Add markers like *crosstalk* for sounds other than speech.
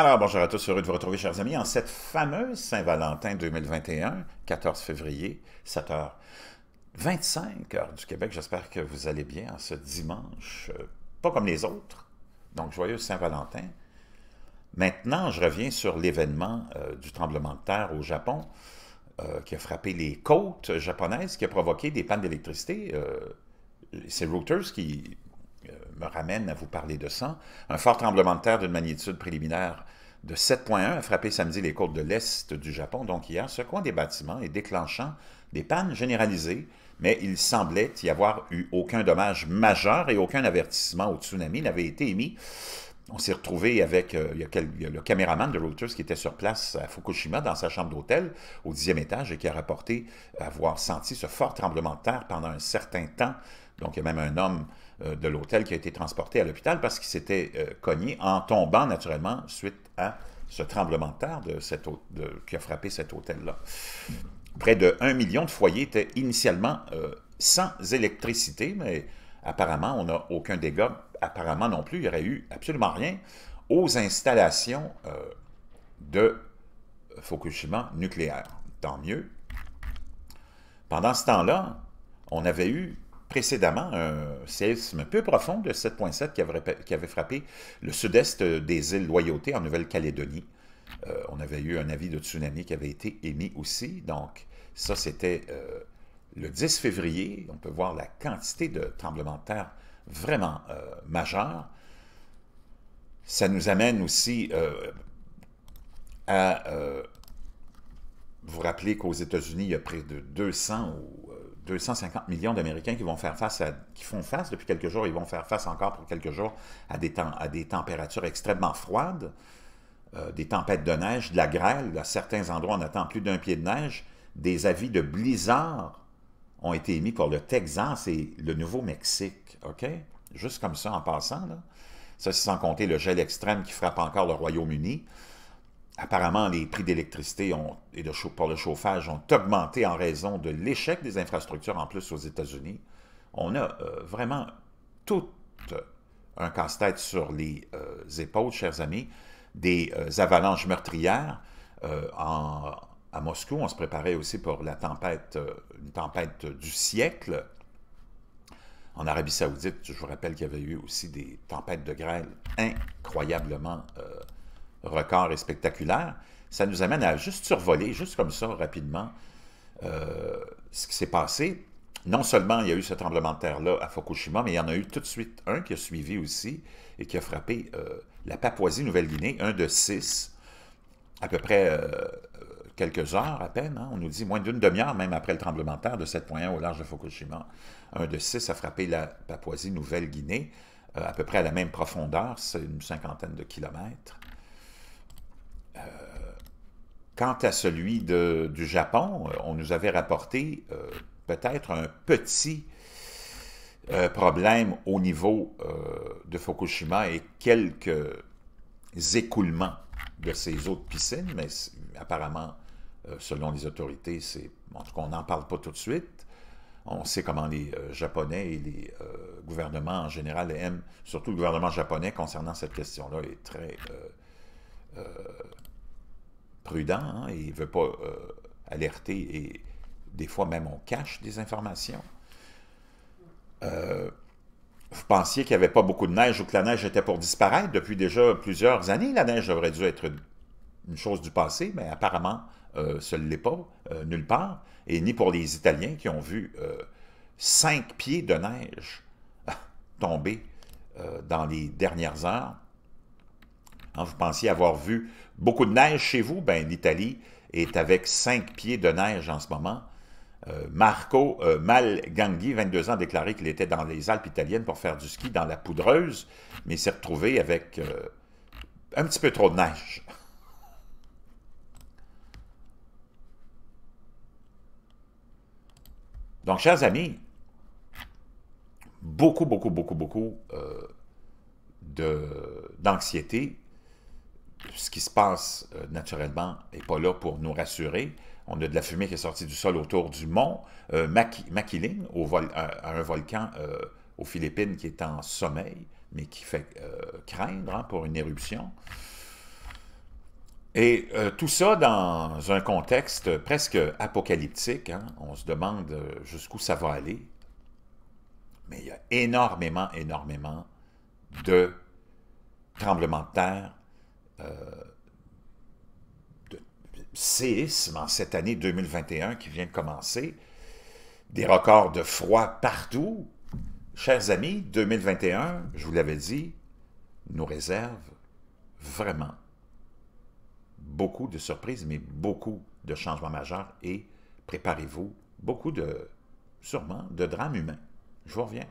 Alors, bonjour à tous, heureux de vous retrouver, chers amis, en cette fameuse Saint-Valentin 2021, 14 février, 7h25, heure du Québec. J'espère que vous allez bien en ce dimanche, euh, pas comme les autres. Donc, joyeux Saint-Valentin. Maintenant, je reviens sur l'événement euh, du tremblement de terre au Japon euh, qui a frappé les côtes japonaises, qui a provoqué des pannes d'électricité. ces c'est Reuters qui me ramène à vous parler de ça. Un fort tremblement de terre d'une magnitude préliminaire de 7.1 a frappé samedi les côtes de l'Est du Japon, donc hier, coin des bâtiments et déclenchant des pannes généralisées, mais il semblait y avoir eu aucun dommage majeur et aucun avertissement au tsunami n'avait été émis. On s'est retrouvé avec euh, le caméraman de Reuters qui était sur place à Fukushima dans sa chambre d'hôtel au dixième étage et qui a rapporté avoir senti ce fort tremblement de terre pendant un certain temps donc, il y a même un homme euh, de l'hôtel qui a été transporté à l'hôpital parce qu'il s'était euh, cogné en tombant naturellement suite à ce tremblement de terre qui a frappé cet hôtel-là. Près de un million de foyers étaient initialement euh, sans électricité, mais apparemment, on n'a aucun dégât. Apparemment non plus, il n'y aurait eu absolument rien aux installations de Fukushima nucléaire. Tant mieux. Pendant ce temps-là, on avait eu précédemment un séisme peu profond de 7,7 qui, qui, avait frappé le sud-est des îles Loyauté en Nouvelle-Calédonie. Euh, on avait eu un avis de tsunami qui avait été émis aussi. Donc, ça, c'était euh, le 10 février. On peut voir la quantité de tremblements de terre vraiment euh, majeurs. Ça nous amène aussi euh, à vous rappeler qu'aux États-Unis, il y a près de 200 ou 250 millions d'Américains qui vont faire face qui font face depuis quelques jours, ils vont faire face encore pour quelques jours à des, températures extrêmement froides, euh, des tempêtes de neige, de la grêle. À certains endroits, on attend plus d'un pied de neige. Des avis de blizzard ont été émis pour le Texas et le Nouveau-Mexique. OK? Juste comme ça, en passant. Ça, c'est sans compter le gel extrême qui frappe encore le Royaume-Uni. Apparemment, les prix d'électricité et de, pour le chauffage ont augmenté en raison de l'échec des infrastructures en plus aux États-Unis. On a euh, vraiment tout euh, un casse-tête sur les euh, épaules, chers amis, des avalanches meurtrières à Moscou. On se préparait aussi pour la tempête, une tempête du siècle. En Arabie Saoudite, je vous rappelle qu'il y avait eu aussi des tempêtes de grêle incroyablement record et spectaculaire, ça nous amène à juste survoler, juste comme ça, rapidement, euh, ce qui s'est passé. Non seulement il y a eu ce tremblement de terre-là à Fukushima, mais il y en a eu tout de suite un qui a suivi aussi et qui a frappé euh, la Papouasie-Nouvelle-Guinée, un de six, à peu près euh, quelques heures à peine. Hein. on nous dit moins d'une demi-heure même après le tremblement de terre de 7.1 au large de Fukushima. Un de six a frappé la Papouasie-Nouvelle-Guinée à peu près à la même profondeur, c'est une cinquantaine de kilomètres. Quant à celui du Japon, euh, on nous avait rapporté euh, peut-être un petit euh, problème au niveau de Fukushima et quelques écoulements de ces autres piscines, mais apparemment, selon les autorités, c'est en tout cas, on n'en parle pas tout de suite. On sait comment les Japonais et les gouvernements en général aiment, surtout le gouvernement japonais concernant cette question-là, est très prudent, hein, et ne veut pas euh, alerter, et des fois même on cache des informations. Euh, vous pensiez qu'il n'y avait pas beaucoup de neige ou que la neige était pour disparaître depuis déjà plusieurs années. La neige aurait dû être une chose du passé, mais apparemment, euh, ce ne l'est pas nulle part, et ni pour les Italiens qui ont vu cinq pieds de neige *laughs* tomber dans les dernières heures vous pensiez avoir vu beaucoup de neige chez vous, ben l'Italie est avec 5 pieds de neige en ce moment. Euh, Marco Mal euh, Malganghi, 22 ans, a déclaré qu'il était dans les Alpes italiennes pour faire du ski dans la poudreuse, mais s'est retrouvé avec euh, un petit peu trop de neige. Donc, chers amis, beaucoup, beaucoup, beaucoup, beaucoup d'anxiété ce qui se passe euh, naturellement n'est pas là pour nous rassurer. On a de la fumée qui est sortie du sol autour du mont euh, un volcan euh, aux Philippines qui est en sommeil, mais qui fait euh, craindre hein, pour une éruption. Et tout ça dans un contexte presque apocalyptique. Hein. On se demande jusqu'où ça va aller. Mais il y a énormément, énormément de tremblements de terre, de en cette année 2021 qui vient de commencer, des records de froid partout. Chers amis, 2021, je vous l'avais dit, nous réserve vraiment beaucoup de surprises, mais beaucoup de changements majeurs et préparez-vous beaucoup de, sûrement, de drames humains. Je vous reviens.